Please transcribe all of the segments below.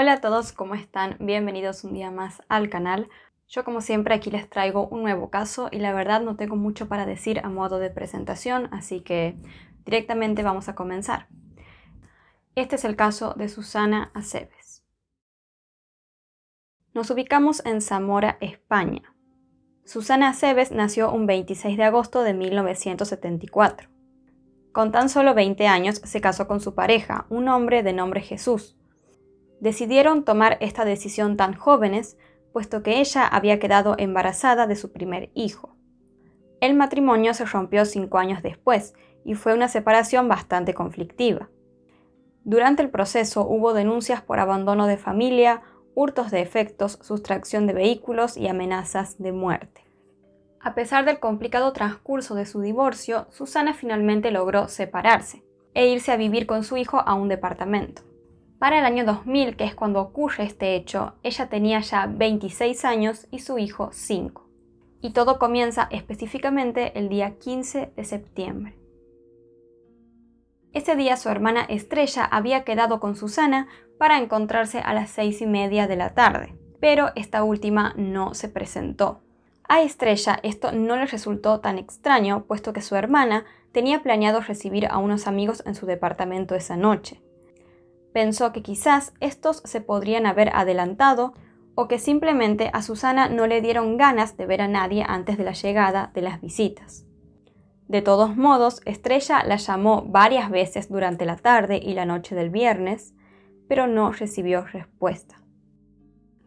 Hola a todos, ¿cómo están? Bienvenidos un día más al canal. Yo como siempre aquí les traigo un nuevo caso y la verdad no tengo mucho para decir a modo de presentación, así que directamente vamos a comenzar. Este es el caso de Susana Aceves. Nos ubicamos en Zamora, España. Susana Aceves nació un 26 de agosto de 1974. Con tan solo 20 años se casó con su pareja, un hombre de nombre Jesús, Decidieron tomar esta decisión tan jóvenes, puesto que ella había quedado embarazada de su primer hijo. El matrimonio se rompió cinco años después y fue una separación bastante conflictiva. Durante el proceso hubo denuncias por abandono de familia, hurtos de efectos, sustracción de vehículos y amenazas de muerte. A pesar del complicado transcurso de su divorcio, Susana finalmente logró separarse e irse a vivir con su hijo a un departamento. Para el año 2000, que es cuando ocurre este hecho, ella tenía ya 26 años y su hijo 5. Y todo comienza específicamente el día 15 de septiembre. Ese día su hermana Estrella había quedado con Susana para encontrarse a las 6 y media de la tarde, pero esta última no se presentó. A Estrella esto no le resultó tan extraño, puesto que su hermana tenía planeado recibir a unos amigos en su departamento esa noche. Pensó que quizás estos se podrían haber adelantado o que simplemente a Susana no le dieron ganas de ver a nadie antes de la llegada de las visitas. De todos modos, Estrella la llamó varias veces durante la tarde y la noche del viernes, pero no recibió respuesta.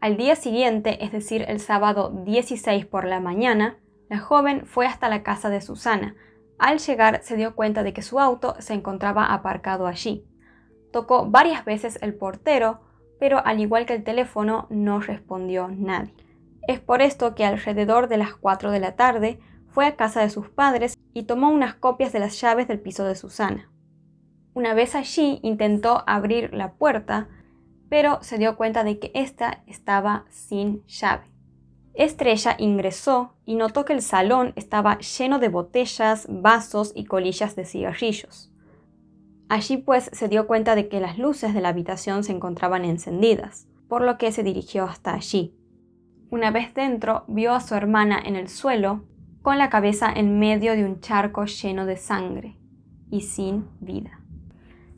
Al día siguiente, es decir, el sábado 16 por la mañana, la joven fue hasta la casa de Susana. Al llegar se dio cuenta de que su auto se encontraba aparcado allí. Tocó varias veces el portero, pero al igual que el teléfono no respondió nadie. Es por esto que alrededor de las 4 de la tarde fue a casa de sus padres y tomó unas copias de las llaves del piso de Susana. Una vez allí intentó abrir la puerta, pero se dio cuenta de que ésta estaba sin llave. Estrella ingresó y notó que el salón estaba lleno de botellas, vasos y colillas de cigarrillos. Allí pues se dio cuenta de que las luces de la habitación se encontraban encendidas, por lo que se dirigió hasta allí. Una vez dentro, vio a su hermana en el suelo, con la cabeza en medio de un charco lleno de sangre y sin vida.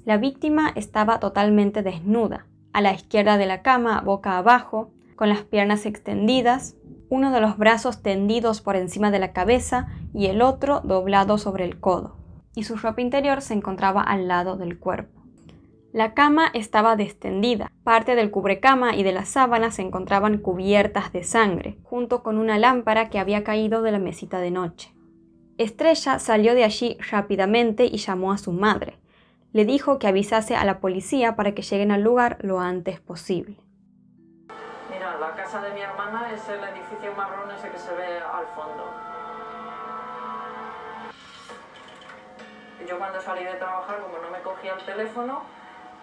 La víctima estaba totalmente desnuda, a la izquierda de la cama, boca abajo, con las piernas extendidas, uno de los brazos tendidos por encima de la cabeza y el otro doblado sobre el codo y su ropa interior se encontraba al lado del cuerpo. La cama estaba destendida, parte del cubrecama y de las sábanas se encontraban cubiertas de sangre, junto con una lámpara que había caído de la mesita de noche. Estrella salió de allí rápidamente y llamó a su madre. Le dijo que avisase a la policía para que lleguen al lugar lo antes posible. Mira, la casa de mi hermana es el edificio marrón ese que se ve al fondo. yo cuando salí de trabajar, como no me cogía el teléfono,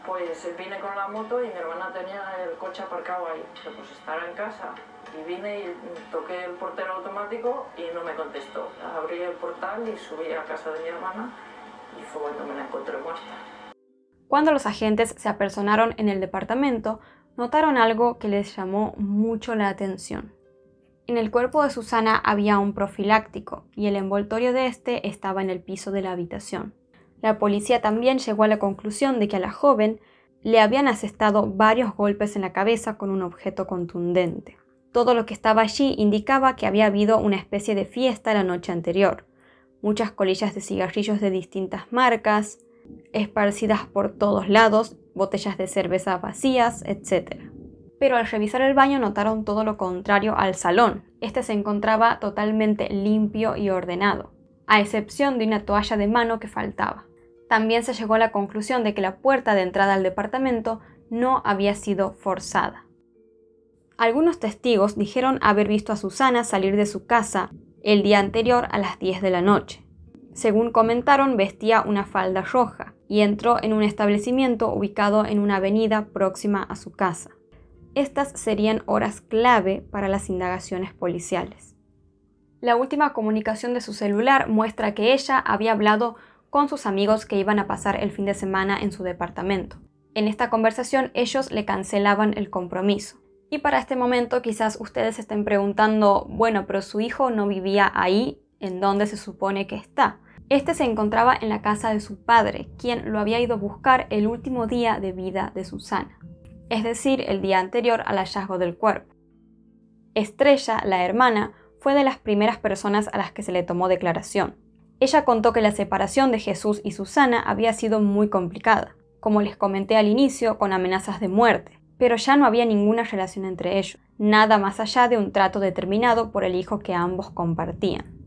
pues vine con la moto y mi hermana tenía el coche aparcado ahí. Dije, pues estará en casa. Y vine y toqué el portero automático y no me contestó. Abrí el portal y subí a casa de mi hermana y fue cuando me la encontré muerta. Cuando los agentes se apersonaron en el departamento, notaron algo que les llamó mucho la atención. En el cuerpo de Susana había un profiláctico y el envoltorio de este estaba en el piso de la habitación. La policía también llegó a la conclusión de que a la joven le habían asestado varios golpes en la cabeza con un objeto contundente. Todo lo que estaba allí indicaba que había habido una especie de fiesta la noche anterior. Muchas colillas de cigarrillos de distintas marcas, esparcidas por todos lados, botellas de cerveza vacías, etc pero al revisar el baño notaron todo lo contrario al salón. Este se encontraba totalmente limpio y ordenado, a excepción de una toalla de mano que faltaba. También se llegó a la conclusión de que la puerta de entrada al departamento no había sido forzada. Algunos testigos dijeron haber visto a Susana salir de su casa el día anterior a las 10 de la noche. Según comentaron, vestía una falda roja y entró en un establecimiento ubicado en una avenida próxima a su casa. Estas serían horas clave para las indagaciones policiales. La última comunicación de su celular muestra que ella había hablado con sus amigos que iban a pasar el fin de semana en su departamento. En esta conversación ellos le cancelaban el compromiso. Y para este momento quizás ustedes estén preguntando, bueno, pero su hijo no vivía ahí, ¿en donde se supone que está? Este se encontraba en la casa de su padre, quien lo había ido a buscar el último día de vida de Susana es decir, el día anterior al hallazgo del cuerpo. Estrella, la hermana, fue de las primeras personas a las que se le tomó declaración. Ella contó que la separación de Jesús y Susana había sido muy complicada, como les comenté al inicio, con amenazas de muerte, pero ya no había ninguna relación entre ellos, nada más allá de un trato determinado por el hijo que ambos compartían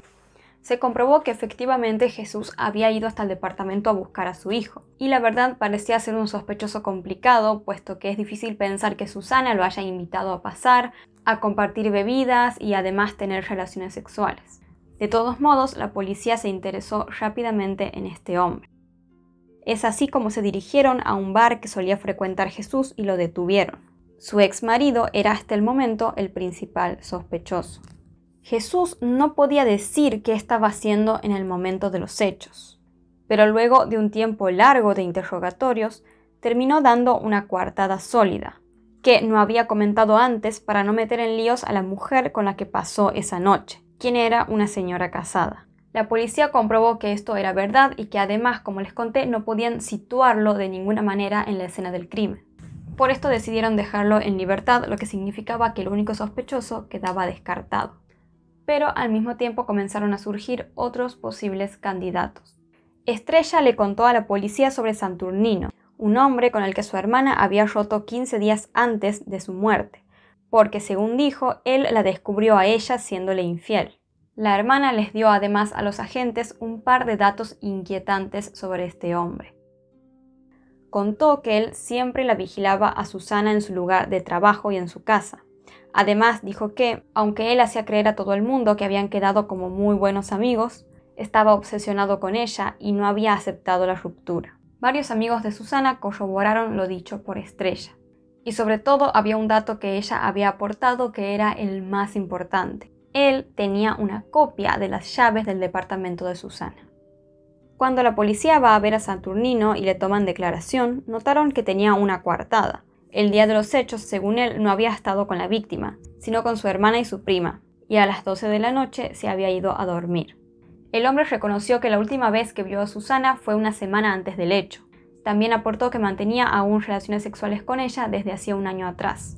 se comprobó que efectivamente Jesús había ido hasta el departamento a buscar a su hijo. Y la verdad parecía ser un sospechoso complicado, puesto que es difícil pensar que Susana lo haya invitado a pasar, a compartir bebidas y además tener relaciones sexuales. De todos modos, la policía se interesó rápidamente en este hombre. Es así como se dirigieron a un bar que solía frecuentar Jesús y lo detuvieron. Su ex marido era hasta el momento el principal sospechoso. Jesús no podía decir qué estaba haciendo en el momento de los hechos, pero luego de un tiempo largo de interrogatorios, terminó dando una coartada sólida, que no había comentado antes para no meter en líos a la mujer con la que pasó esa noche, quien era una señora casada. La policía comprobó que esto era verdad y que además, como les conté, no podían situarlo de ninguna manera en la escena del crimen. Por esto decidieron dejarlo en libertad, lo que significaba que el único sospechoso quedaba descartado pero al mismo tiempo comenzaron a surgir otros posibles candidatos. Estrella le contó a la policía sobre Santurnino, un hombre con el que su hermana había roto 15 días antes de su muerte, porque según dijo, él la descubrió a ella siéndole infiel. La hermana les dio además a los agentes un par de datos inquietantes sobre este hombre. Contó que él siempre la vigilaba a Susana en su lugar de trabajo y en su casa, Además dijo que, aunque él hacía creer a todo el mundo que habían quedado como muy buenos amigos, estaba obsesionado con ella y no había aceptado la ruptura. Varios amigos de Susana corroboraron lo dicho por Estrella. Y sobre todo había un dato que ella había aportado que era el más importante. Él tenía una copia de las llaves del departamento de Susana. Cuando la policía va a ver a Saturnino y le toman declaración, notaron que tenía una coartada, el día de los hechos, según él, no había estado con la víctima, sino con su hermana y su prima, y a las 12 de la noche se había ido a dormir. El hombre reconoció que la última vez que vio a Susana fue una semana antes del hecho. También aportó que mantenía aún relaciones sexuales con ella desde hacía un año atrás.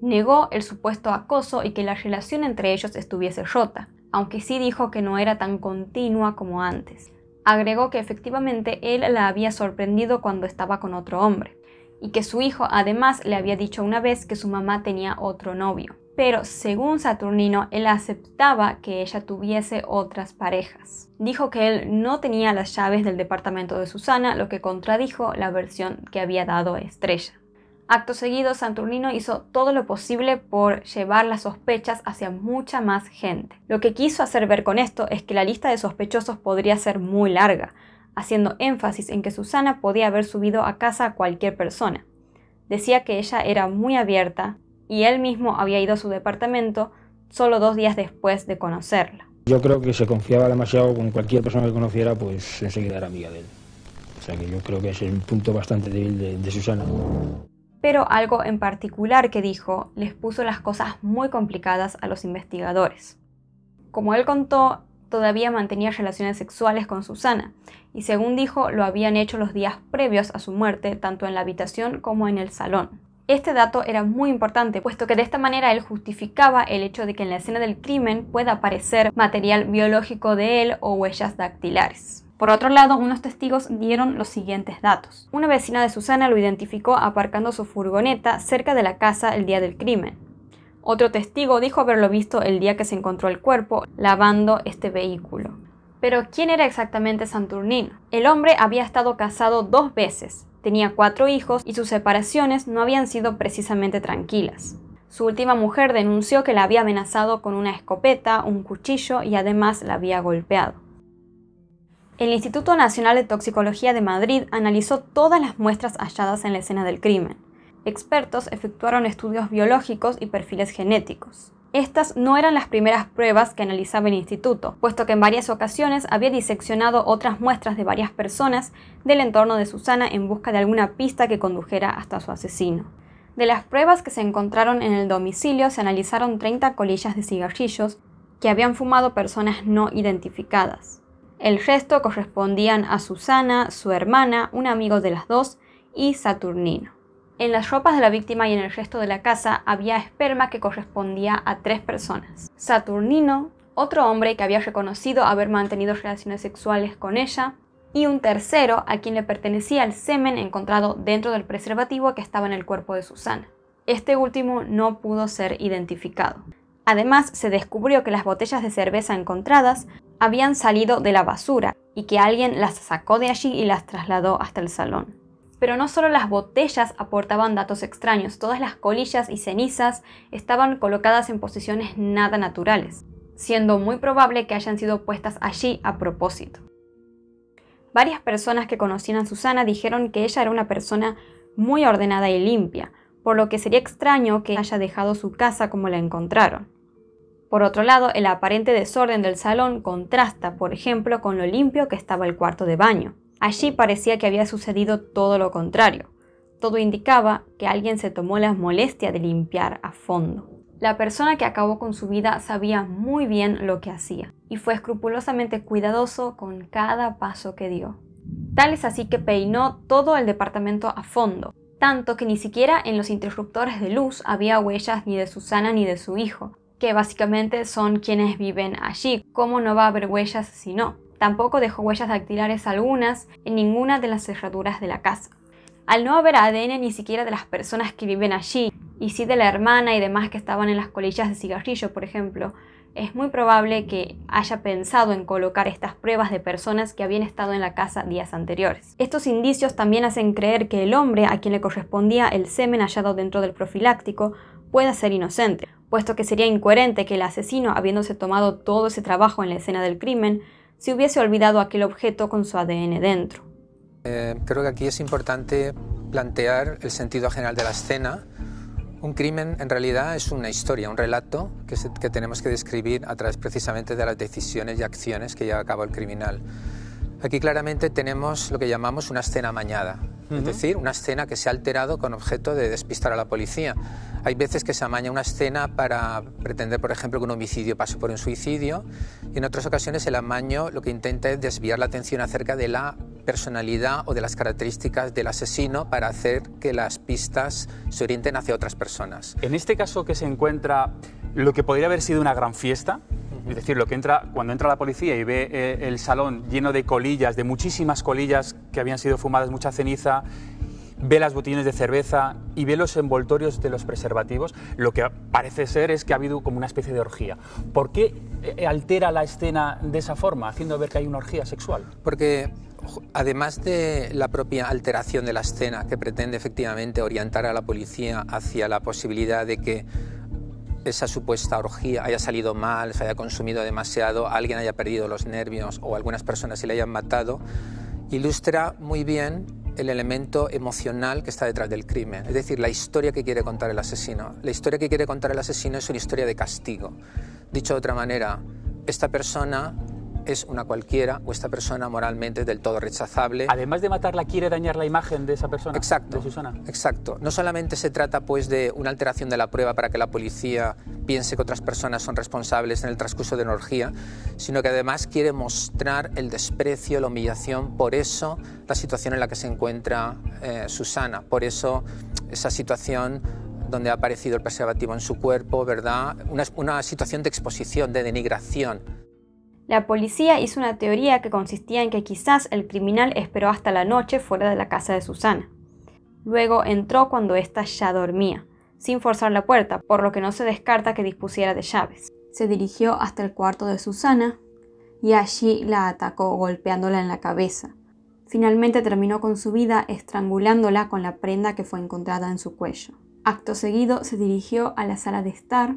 Negó el supuesto acoso y que la relación entre ellos estuviese rota, aunque sí dijo que no era tan continua como antes. Agregó que efectivamente él la había sorprendido cuando estaba con otro hombre y que su hijo además le había dicho una vez que su mamá tenía otro novio. Pero según Saturnino, él aceptaba que ella tuviese otras parejas. Dijo que él no tenía las llaves del departamento de Susana, lo que contradijo la versión que había dado Estrella. Acto seguido, Saturnino hizo todo lo posible por llevar las sospechas hacia mucha más gente. Lo que quiso hacer ver con esto es que la lista de sospechosos podría ser muy larga, haciendo énfasis en que Susana podía haber subido a casa a cualquier persona. Decía que ella era muy abierta y él mismo había ido a su departamento solo dos días después de conocerla. Yo creo que se confiaba demasiado con cualquier persona que conociera, pues enseguida era amiga de él. O sea que yo creo que es un punto bastante débil de, de Susana. Pero algo en particular que dijo les puso las cosas muy complicadas a los investigadores. Como él contó, todavía mantenía relaciones sexuales con Susana, y según dijo lo habían hecho los días previos a su muerte, tanto en la habitación como en el salón. Este dato era muy importante, puesto que de esta manera él justificaba el hecho de que en la escena del crimen pueda aparecer material biológico de él o huellas dactilares. Por otro lado, unos testigos dieron los siguientes datos. Una vecina de Susana lo identificó aparcando su furgoneta cerca de la casa el día del crimen. Otro testigo dijo haberlo visto el día que se encontró el cuerpo lavando este vehículo. Pero ¿quién era exactamente Santurnino? El hombre había estado casado dos veces, tenía cuatro hijos y sus separaciones no habían sido precisamente tranquilas. Su última mujer denunció que la había amenazado con una escopeta, un cuchillo y además la había golpeado. El Instituto Nacional de Toxicología de Madrid analizó todas las muestras halladas en la escena del crimen expertos efectuaron estudios biológicos y perfiles genéticos. Estas no eran las primeras pruebas que analizaba el instituto, puesto que en varias ocasiones había diseccionado otras muestras de varias personas del entorno de Susana en busca de alguna pista que condujera hasta su asesino. De las pruebas que se encontraron en el domicilio se analizaron 30 colillas de cigarrillos que habían fumado personas no identificadas. El resto correspondían a Susana, su hermana, un amigo de las dos y Saturnino. En las ropas de la víctima y en el resto de la casa había esperma que correspondía a tres personas. Saturnino, otro hombre que había reconocido haber mantenido relaciones sexuales con ella, y un tercero a quien le pertenecía el semen encontrado dentro del preservativo que estaba en el cuerpo de Susana. Este último no pudo ser identificado. Además, se descubrió que las botellas de cerveza encontradas habían salido de la basura y que alguien las sacó de allí y las trasladó hasta el salón. Pero no solo las botellas aportaban datos extraños, todas las colillas y cenizas estaban colocadas en posiciones nada naturales, siendo muy probable que hayan sido puestas allí a propósito. Varias personas que conocían a Susana dijeron que ella era una persona muy ordenada y limpia, por lo que sería extraño que haya dejado su casa como la encontraron. Por otro lado, el aparente desorden del salón contrasta, por ejemplo, con lo limpio que estaba el cuarto de baño. Allí parecía que había sucedido todo lo contrario. Todo indicaba que alguien se tomó la molestia de limpiar a fondo. La persona que acabó con su vida sabía muy bien lo que hacía y fue escrupulosamente cuidadoso con cada paso que dio. Tal es así que peinó todo el departamento a fondo, tanto que ni siquiera en los interruptores de luz había huellas ni de Susana ni de su hijo, que básicamente son quienes viven allí. ¿Cómo no va a haber huellas si no? Tampoco dejó huellas dactilares algunas en ninguna de las cerraduras de la casa. Al no haber ADN ni siquiera de las personas que viven allí, y sí de la hermana y demás que estaban en las colillas de cigarrillo, por ejemplo, es muy probable que haya pensado en colocar estas pruebas de personas que habían estado en la casa días anteriores. Estos indicios también hacen creer que el hombre a quien le correspondía el semen hallado dentro del profiláctico pueda ser inocente, puesto que sería incoherente que el asesino, habiéndose tomado todo ese trabajo en la escena del crimen, si hubiese olvidado aquel objeto con su ADN dentro. Eh, creo que aquí es importante plantear el sentido general de la escena. Un crimen en realidad es una historia, un relato que, que tenemos que describir a través precisamente de las decisiones y acciones que lleva a cabo el criminal. Aquí claramente tenemos lo que llamamos una escena mañada es decir, una escena que se ha alterado con objeto de despistar a la policía. Hay veces que se amaña una escena para pretender, por ejemplo, que un homicidio pase por un suicidio, y en otras ocasiones el amaño lo que intenta es desviar la atención acerca de la personalidad o de las características del asesino para hacer que las pistas se orienten hacia otras personas. En este caso que se encuentra lo que podría haber sido una gran fiesta, es decir, lo que entra, cuando entra la policía y ve eh, el salón lleno de colillas, de muchísimas colillas que habían sido fumadas, mucha ceniza, ve las botellones de cerveza y ve los envoltorios de los preservativos, lo que parece ser es que ha habido como una especie de orgía. ¿Por qué eh, altera la escena de esa forma, haciendo ver que hay una orgía sexual? Porque además de la propia alteración de la escena, que pretende efectivamente orientar a la policía hacia la posibilidad de que esa supuesta orgía haya salido mal, se haya consumido demasiado, alguien haya perdido los nervios o algunas personas se le hayan matado, ilustra muy bien el elemento emocional que está detrás del crimen, es decir, la historia que quiere contar el asesino. La historia que quiere contar el asesino es una historia de castigo. Dicho de otra manera, esta persona es una cualquiera o esta persona moralmente del todo rechazable. Además de matarla, quiere dañar la imagen de esa persona. Exacto. De Susana. Exacto. No solamente se trata pues de una alteración de la prueba para que la policía piense que otras personas son responsables en el transcurso de energía, sino que además quiere mostrar el desprecio, la humillación, por eso la situación en la que se encuentra eh, Susana, por eso esa situación donde ha aparecido el preservativo en su cuerpo, ¿verdad? una situación de exposición, de denigración. La policía hizo una teoría que consistía en que quizás el criminal esperó hasta la noche fuera de la casa de Susana. Luego entró cuando ésta ya dormía, sin forzar la puerta, por lo que no se descarta que dispusiera de llaves. Se dirigió hasta el cuarto de Susana y allí la atacó golpeándola en la cabeza. Finalmente terminó con su vida estrangulándola con la prenda que fue encontrada en su cuello. Acto seguido se dirigió a la sala de estar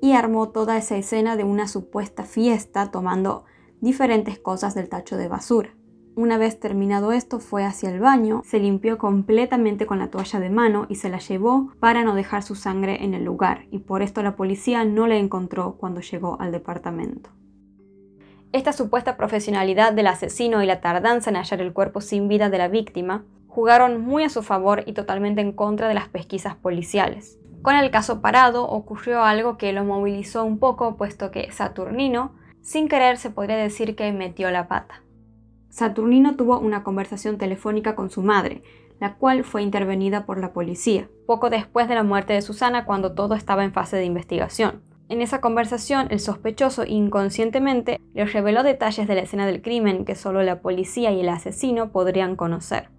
y armó toda esa escena de una supuesta fiesta tomando diferentes cosas del tacho de basura. Una vez terminado esto fue hacia el baño, se limpió completamente con la toalla de mano y se la llevó para no dejar su sangre en el lugar y por esto la policía no la encontró cuando llegó al departamento. Esta supuesta profesionalidad del asesino y la tardanza en hallar el cuerpo sin vida de la víctima jugaron muy a su favor y totalmente en contra de las pesquisas policiales. Con el caso parado ocurrió algo que lo movilizó un poco, puesto que Saturnino, sin querer, se podría decir que metió la pata. Saturnino tuvo una conversación telefónica con su madre, la cual fue intervenida por la policía, poco después de la muerte de Susana cuando todo estaba en fase de investigación. En esa conversación, el sospechoso inconscientemente le reveló detalles de la escena del crimen que solo la policía y el asesino podrían conocer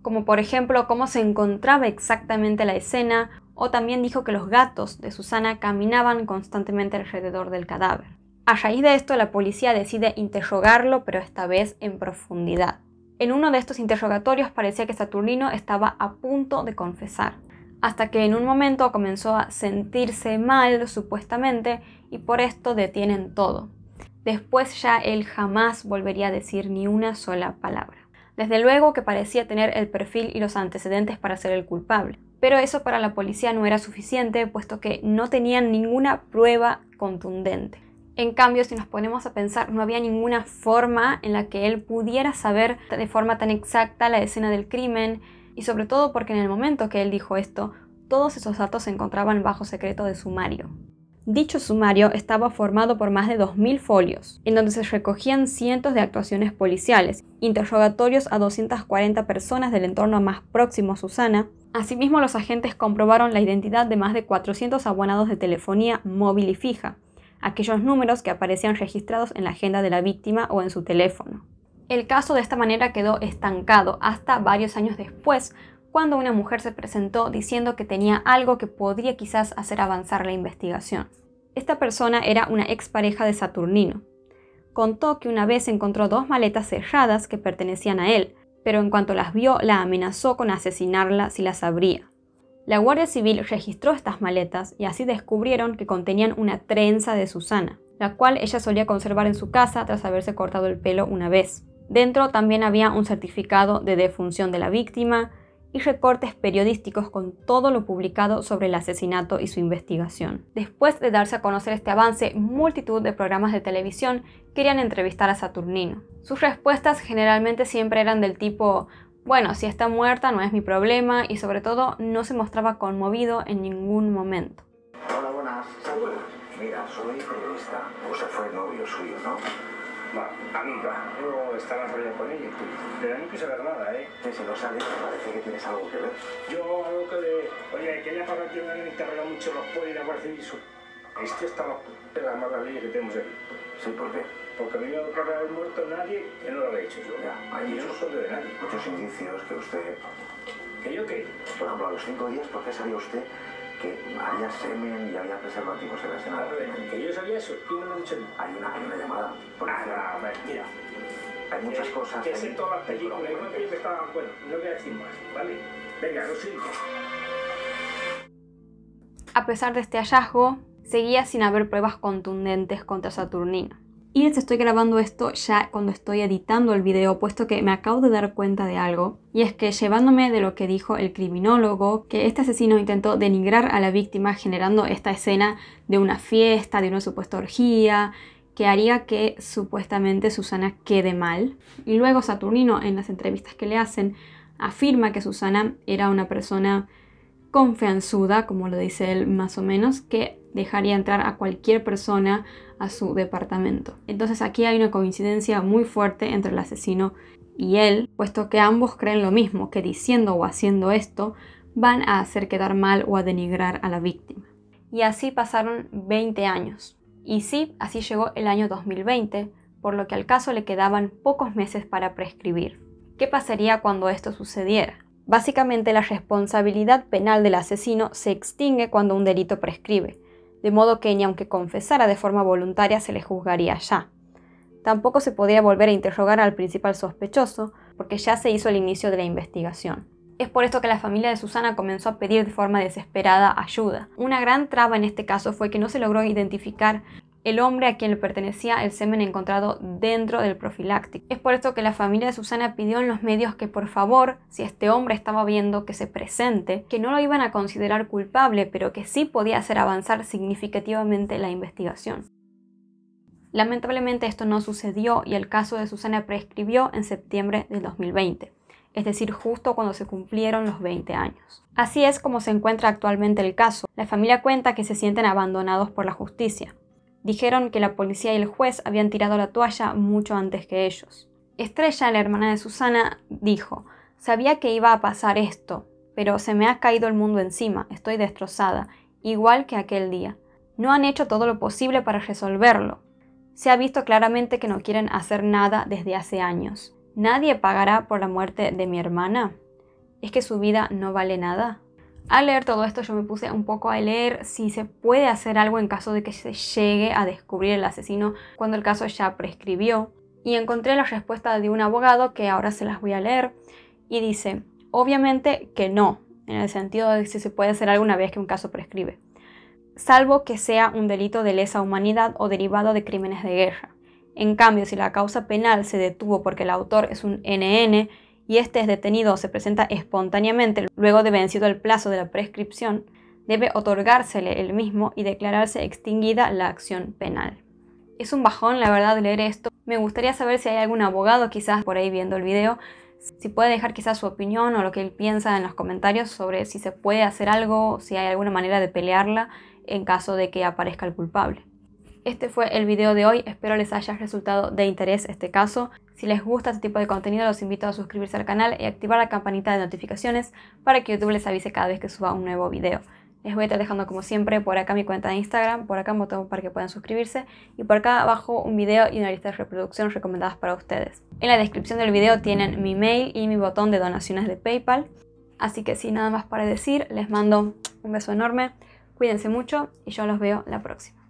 como por ejemplo cómo se encontraba exactamente la escena o también dijo que los gatos de Susana caminaban constantemente alrededor del cadáver. A raíz de esto, la policía decide interrogarlo, pero esta vez en profundidad. En uno de estos interrogatorios parecía que Saturnino estaba a punto de confesar, hasta que en un momento comenzó a sentirse mal, supuestamente, y por esto detienen todo. Después ya él jamás volvería a decir ni una sola palabra. Desde luego que parecía tener el perfil y los antecedentes para ser el culpable pero eso para la policía no era suficiente, puesto que no tenían ninguna prueba contundente. En cambio, si nos ponemos a pensar, no había ninguna forma en la que él pudiera saber de forma tan exacta la escena del crimen, y sobre todo porque en el momento que él dijo esto, todos esos datos se encontraban bajo secreto de sumario. Dicho sumario estaba formado por más de 2.000 folios, en donde se recogían cientos de actuaciones policiales, interrogatorios a 240 personas del entorno más próximo a Susana, Asimismo, los agentes comprobaron la identidad de más de 400 abonados de telefonía móvil y fija, aquellos números que aparecían registrados en la agenda de la víctima o en su teléfono. El caso de esta manera quedó estancado hasta varios años después, cuando una mujer se presentó diciendo que tenía algo que podría quizás hacer avanzar la investigación. Esta persona era una expareja de Saturnino. Contó que una vez encontró dos maletas cerradas que pertenecían a él, pero en cuanto las vio la amenazó con asesinarla si las abría. La Guardia Civil registró estas maletas y así descubrieron que contenían una trenza de Susana, la cual ella solía conservar en su casa tras haberse cortado el pelo una vez. Dentro también había un certificado de defunción de la víctima, y recortes periodísticos con todo lo publicado sobre el asesinato y su investigación. Después de darse a conocer este avance, multitud de programas de televisión querían entrevistar a Saturnino. Sus respuestas generalmente siempre eran del tipo, bueno, si está muerta no es mi problema y sobre todo no se mostraba conmovido en ningún momento. Hola, buenas. Mira, soy periodista. fue novio suyo, ¿no? Va, amiga, luego estarás rollo con ella. Pero no quiso ver nada, ¿eh? Si no sale, parece que tienes algo que ver. Yo algo que le... Oye, que ya para que me interroga mucho los polis de la de Civil. Esto está de la mala ley que tenemos aquí. Sí, ¿por qué? Porque a mí me ha haber muerto nadie que no lo había hecho yo. Ya, yo no soy de nadie. Muchos indicios que usted... ¿Que yo qué? Por ejemplo, a los cinco días, ¿por qué salió usted que había semen y había preservativos en la escena Que yo sabía eso, tú me lo ha dicho? Hay una, hay una llamada. Ah, no, mentira. Hay muchas cosas. Que sé todas las películas. Yo que estaba, bueno, no voy a decir más, ¿vale? Venga, lo sigo. A pesar de este hallazgo, seguía sin haber pruebas contundentes contra Saturnino. Y les estoy grabando esto ya cuando estoy editando el video, puesto que me acabo de dar cuenta de algo. Y es que llevándome de lo que dijo el criminólogo, que este asesino intentó denigrar a la víctima generando esta escena de una fiesta, de una supuesta orgía, que haría que supuestamente Susana quede mal. Y luego Saturnino, en las entrevistas que le hacen, afirma que Susana era una persona confianzuda, como lo dice él más o menos, que dejaría entrar a cualquier persona a su departamento. Entonces aquí hay una coincidencia muy fuerte entre el asesino y él, puesto que ambos creen lo mismo, que diciendo o haciendo esto van a hacer quedar mal o a denigrar a la víctima. Y así pasaron 20 años. Y sí, así llegó el año 2020, por lo que al caso le quedaban pocos meses para prescribir. ¿Qué pasaría cuando esto sucediera? Básicamente la responsabilidad penal del asesino se extingue cuando un delito prescribe, de modo que ni aunque confesara de forma voluntaria se le juzgaría ya. Tampoco se podía volver a interrogar al principal sospechoso, porque ya se hizo el inicio de la investigación. Es por esto que la familia de Susana comenzó a pedir de forma desesperada ayuda. Una gran traba en este caso fue que no se logró identificar el hombre a quien le pertenecía el semen encontrado dentro del profiláctico. Es por esto que la familia de Susana pidió en los medios que por favor, si este hombre estaba viendo que se presente, que no lo iban a considerar culpable, pero que sí podía hacer avanzar significativamente la investigación. Lamentablemente esto no sucedió y el caso de Susana prescribió en septiembre del 2020 es decir, justo cuando se cumplieron los 20 años. Así es como se encuentra actualmente el caso. La familia cuenta que se sienten abandonados por la justicia dijeron que la policía y el juez habían tirado la toalla mucho antes que ellos. Estrella, la hermana de Susana, dijo, sabía que iba a pasar esto, pero se me ha caído el mundo encima, estoy destrozada, igual que aquel día. No han hecho todo lo posible para resolverlo. Se ha visto claramente que no quieren hacer nada desde hace años. ¿Nadie pagará por la muerte de mi hermana? ¿Es que su vida no vale nada? Al leer todo esto yo me puse un poco a leer si se puede hacer algo en caso de que se llegue a descubrir el asesino cuando el caso ya prescribió y encontré la respuesta de un abogado que ahora se las voy a leer y dice, obviamente que no, en el sentido de si se puede hacer algo una vez que un caso prescribe, salvo que sea un delito de lesa humanidad o derivado de crímenes de guerra. En cambio, si la causa penal se detuvo porque el autor es un NN, y este es detenido o se presenta espontáneamente luego de vencido el plazo de la prescripción, debe otorgársele el mismo y declararse extinguida la acción penal. Es un bajón, la verdad, leer esto. Me gustaría saber si hay algún abogado quizás por ahí viendo el video, si puede dejar quizás su opinión o lo que él piensa en los comentarios sobre si se puede hacer algo, si hay alguna manera de pelearla en caso de que aparezca el culpable. Este fue el video de hoy, espero les haya resultado de interés este caso. Si les gusta este tipo de contenido, los invito a suscribirse al canal y activar la campanita de notificaciones para que YouTube les avise cada vez que suba un nuevo video. Les voy a estar dejando como siempre por acá mi cuenta de Instagram, por acá un botón para que puedan suscribirse y por acá abajo un video y una lista de reproducción recomendadas para ustedes. En la descripción del video tienen mi mail y mi botón de donaciones de PayPal. Así que sin nada más para decir, les mando un beso enorme, cuídense mucho y yo los veo la próxima.